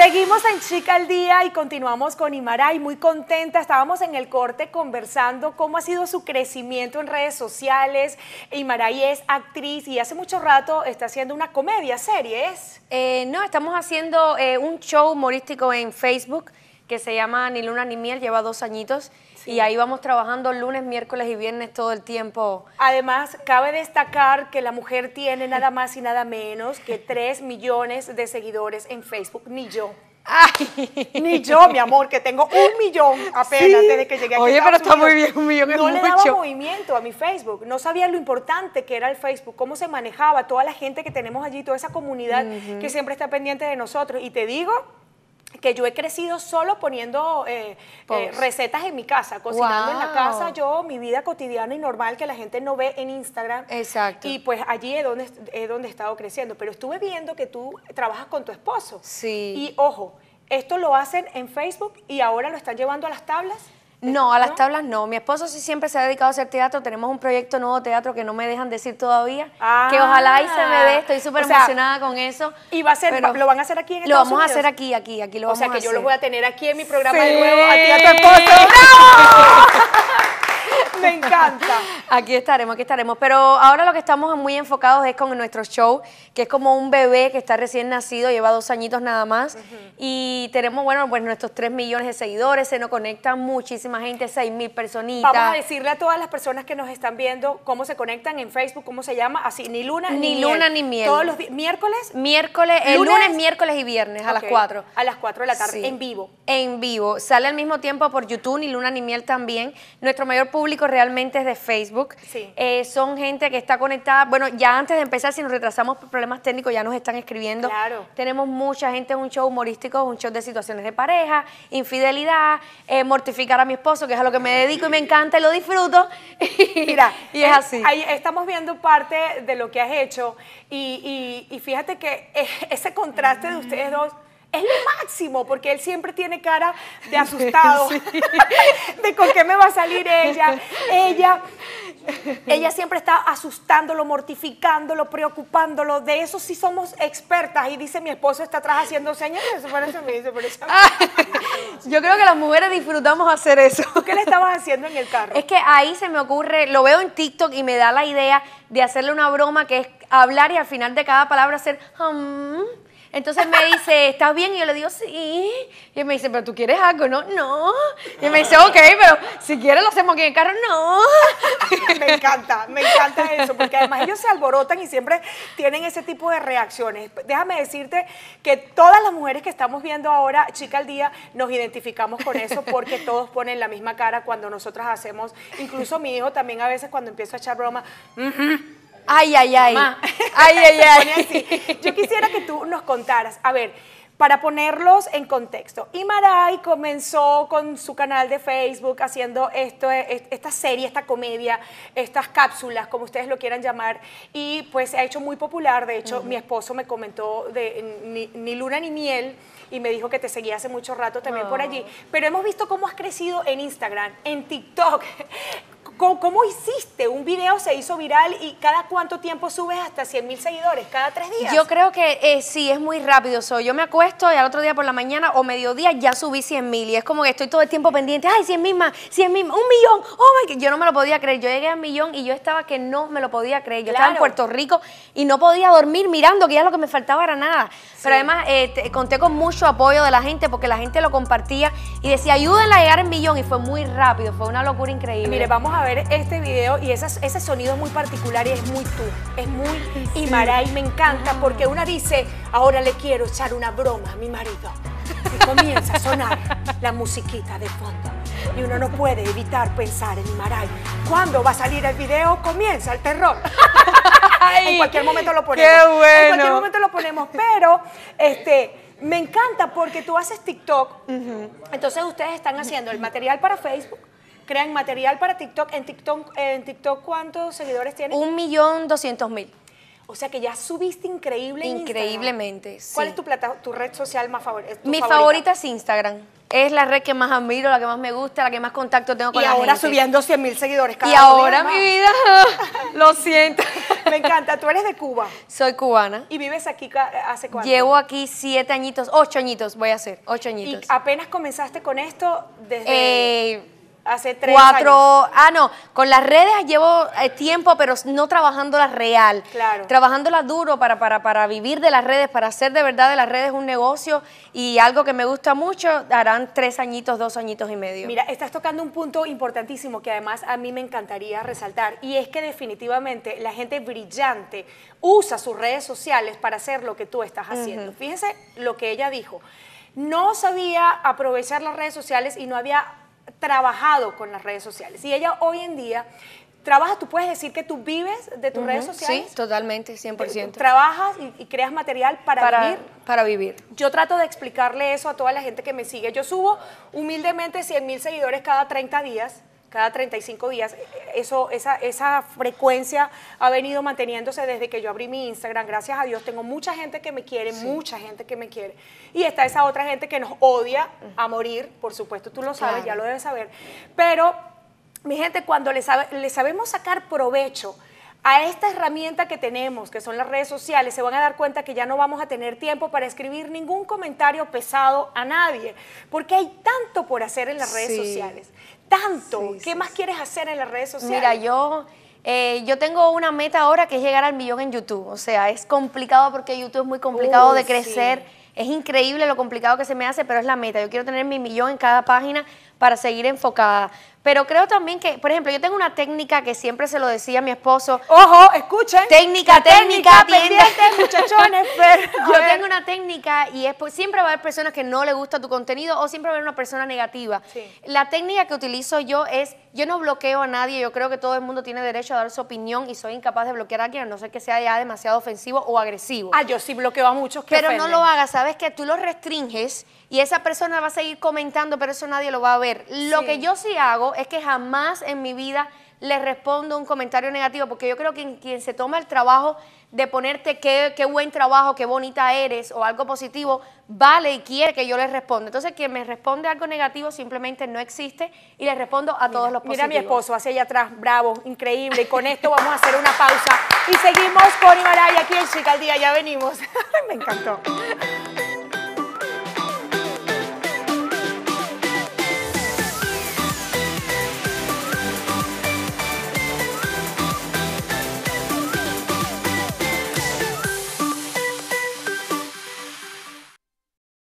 Seguimos en Chica al Día y continuamos con Imaray, muy contenta. Estábamos en el corte conversando cómo ha sido su crecimiento en redes sociales. Imaray es actriz y hace mucho rato está haciendo una comedia, series. Eh, no, estamos haciendo eh, un show humorístico en Facebook que se llama Ni Luna ni Miel, lleva dos añitos y ahí vamos trabajando lunes, miércoles y viernes todo el tiempo. Además, cabe destacar que la mujer tiene nada más y nada menos que 3 millones de seguidores en Facebook, ni yo. Ay. Ni yo, mi amor, que tengo un millón apenas desde que llegué aquí. Oye, pero está muy bien, un millón no es mucho. No le daba movimiento a mi Facebook. No sabía lo importante que era el Facebook, cómo se manejaba, toda la gente que tenemos allí, toda esa comunidad que siempre está pendiente de nosotros. Y te digo que yo he crecido solo poniendo eh, eh, recetas en mi casa, cocinando en la casa, yo mi vida cotidiana y normal que la gente no ve en Instagram. Exacto. Y pues allí es donde, es donde he estado creciendo. Pero estuve viendo que tú trabajas con tu esposo. Sí. Y ojo, esto lo hacen en Facebook y ahora lo están llevando a las tablas. No, a las tablas no. Mi esposo sí siempre se ha dedicado a hacer teatro. Tenemos un proyecto nuevo teatro que no me dejan decir todavía. que ah. ojalá y se me dé. Estoy súper emocionada con eso. Y va a ser, lo van a hacer aquí en Lo vamos a hacer aquí, aquí, aquí lo a hacer. O sea que yo lo voy a tener aquí en mi programa de nuevo. A a tu esposo. Me encanta. Aquí estaremos, aquí estaremos. Pero ahora lo que estamos muy enfocados es con nuestro show, que es como un bebé que está recién nacido, lleva dos añitos nada más. Y tenemos, bueno, pues nuestros tres millones de seguidores, se nos conectan muchísima gente, seis mil personitas. Vamos a decirle a todas las personas que nos están viendo cómo se conectan en Facebook, cómo se llama, así, ni luna ni, luna ni miel. Todos los miércoles. Miércoles, el lunes, miércoles y viernes a las 4. A las 4 de la tarde, en vivo. En vivo. Sale al mismo tiempo por YouTube, ni luna ni miel también. Nuestro mayor público realmente es de Facebook. Eh, son gente que está conectada. Bueno, ya antes de empezar, si nos retrasamos por problemas técnicos, ya nos están escribiendo. Claro. Tenemos mucha gente, en un show humorístico, un show de situaciones de pareja, infidelidad, eh, mortificar a mi esposo, que es a lo que me dedico y me encanta y lo disfruto. Mira, y es así. Ahí estamos viendo parte de lo que has hecho y, y fíjate que eh, ese contraste de ustedes dos es lo máximo, porque él siempre tiene cara de asustado, de con qué me va a salir ella, ella. Ella siempre está asustándolo, mortificándolo, preocupándolo. De eso sí somos expertas. Y dice, mi esposo está atrás haciendo señas. Eso parece mí, eso parece ah, Yo creo que las mujeres disfrutamos hacer eso. qué le estabas haciendo en el carro? Es que ahí se me ocurre, lo veo en TikTok y me da la idea de hacerle una broma que es hablar y al final de cada palabra hacer... Entonces me dice, ¿estás bien? Y yo le digo, sí. Y me dice, ¿pero tú quieres algo? No, no. Y me dice, ok, pero si quieres lo hacemos aquí en el carro. No. me encanta, me encanta eso, porque además ellos se alborotan y siempre tienen ese tipo de reacciones. Déjame decirte que todas las mujeres que estamos viendo ahora, chica al día, nos identificamos con eso porque todos ponen la misma cara cuando nosotras hacemos, incluso mi hijo también a veces cuando empieza a echar broma, mm Ay, ay, ay. Ay, ay, ay. Yo quisiera que tú nos contaras. A ver, para ponerlos en contexto. Imaray comenzó con su canal de Facebook haciendo esto, e, e, esta serie, esta comedia, estas cápsulas, como ustedes lo quieran llamar, y pues se ha hecho muy popular. De hecho, mi esposo me comentó de ni, luna ni miel y me dijo que te seguía hace mucho rato también por oh. allí. Pero hemos visto cómo has crecido en Instagram, en TikTok. ¿Cómo, hiciste? Un video se hizo viral y cada cuánto tiempo subes hasta 100 mil seguidores, cada tres días. Yo creo que eh, sí, es muy rápido. yo me acuesto y al otro día por la mañana o mediodía ya subí 100 mil y es como que estoy todo el tiempo pendiente. Ay, 100 mil más, 100 mil, un millón. Oh my God. Yo no me lo podía creer. Yo llegué al millón y yo estaba que no me lo podía creer. Yo estaba en Puerto Rico y no podía dormir mirando, que ya lo que me faltaba era nada. Pero además eh, conté con mucho apoyo de la gente porque la gente lo compartía y decía, ayúdenla a llegar al millón y fue muy rápido, fue una locura increíble. Mire, vamos a este video y esas, ese sonido es muy particular y es muy tú, es muy y me encanta porque una dice, ahora le quiero echar una broma a mi marido. Y comienza a sonar la musiquita de fondo. Y uno no puede evitar pensar en Imaray. ¿Cuándo va a salir el video? Comienza el terror. en cualquier momento lo ponemos. Qué bueno. En cualquier momento lo ponemos. Pero este, me encanta porque tú haces TikTok. Entonces ustedes están haciendo el material para Facebook crean material para TikTok. ¿En TikTok, en cuántos seguidores tienes? Un millón doscientos mil. O sea que ya subiste increíble. Increíblemente. ¿Cuál es tu, plata, tu red social más favorita? Mi favorita es Instagram. Es la red que más admiro, la que más me gusta, la que más contacto tengo con la gente. Y ahora subiendo 100 mil seguidores cada Y ahora mi vida, lo siento. me encanta. ¿Tú eres de Cuba? Soy cubana. ¿Y vives aquí hace cuánto? Llevo aquí siete añitos, ocho añitos voy a hacer, ocho añitos. ¿Y apenas comenzaste con esto desde...? Eh, hace tres cuatro, ah no, con las redes llevo eh, tiempo, pero no trabajándolas real, claro. trabajándolas duro para, para, vivir de las redes, para hacer de verdad de las redes un negocio y algo que me gusta mucho, darán tres añitos, dos añitos y medio. Mira, estás tocando un punto importantísimo que además a mí me encantaría resaltar y es que definitivamente la gente brillante usa sus redes sociales para hacer lo que tú estás haciendo. Fíjense lo que ella dijo no sabía aprovechar las redes sociales y no había trabajado con las redes sociales. Y ella hoy en día trabaja, tú puedes decir que tú vives de tus redes sociales. Sí, totalmente, 100%. Trabajas y, y creas material para, vivir. Para vivir. Yo trato de explicarle eso a toda la gente que me sigue. Yo subo humildemente 100 mil seguidores cada 30 días cada 35 días. Eh, eh, eso, esa, esa frecuencia ha venido manteniéndose desde que yo abrí mi Instagram. Gracias a Dios tengo mucha gente que me quiere, mucha gente que me quiere. Y está esa otra gente que nos odia a morir, por supuesto tú lo sabes, ya lo debes saber. Pero, mi gente, cuando le, le sabemos sacar provecho a esta herramienta que tenemos, que son las redes sociales, se van a dar cuenta que ya no vamos a tener tiempo para escribir ningún comentario pesado a nadie, porque hay tanto por hacer en las redes sociales. Tanto. ¿Qué más quieres hacer en las redes sociales? Mira, yo... Eh, yo tengo una meta ahora que es llegar al millón en YouTube. O sea, es complicado porque YouTube es muy complicado de crecer. Es increíble lo complicado que se me hace, pero es la meta. Yo quiero tener mi millón en cada página para seguir enfocada. Pero creo también que, por ejemplo, yo tengo una técnica que siempre se lo decía a mi esposo. Ojo, escuchen. Técnica, técnica, técnica muchachones. Pero, yo tengo una técnica y es siempre va a haber personas que no le gusta tu contenido o siempre va a haber una persona negativa. La técnica que utilizo yo es, yo no bloqueo a nadie, yo creo que todo el mundo tiene derecho a dar su opinión y soy incapaz de bloquear a alguien a no ser que sea ya demasiado ofensivo o agresivo. Ah, yo sí bloqueo a muchos que Pero no lo hagas, ¿sabes? es que tú lo restringes y esa persona va a seguir comentando, pero eso nadie lo va a ver. Lo que yo sí hago es que jamás en mi vida le respondo un comentario negativo, porque yo creo que quien se toma el trabajo de ponerte qué, qué, buen trabajo, qué bonita eres o algo positivo, vale y quiere que yo le responda. Entonces, quien me responde algo negativo simplemente no existe y le respondo a todos los positivos. Mira a mi esposo hacia allá atrás, bravo, increíble. Y con esto vamos a hacer una pausa y seguimos con Ibaraya aquí en Chica al Día. Ya venimos. me encantó.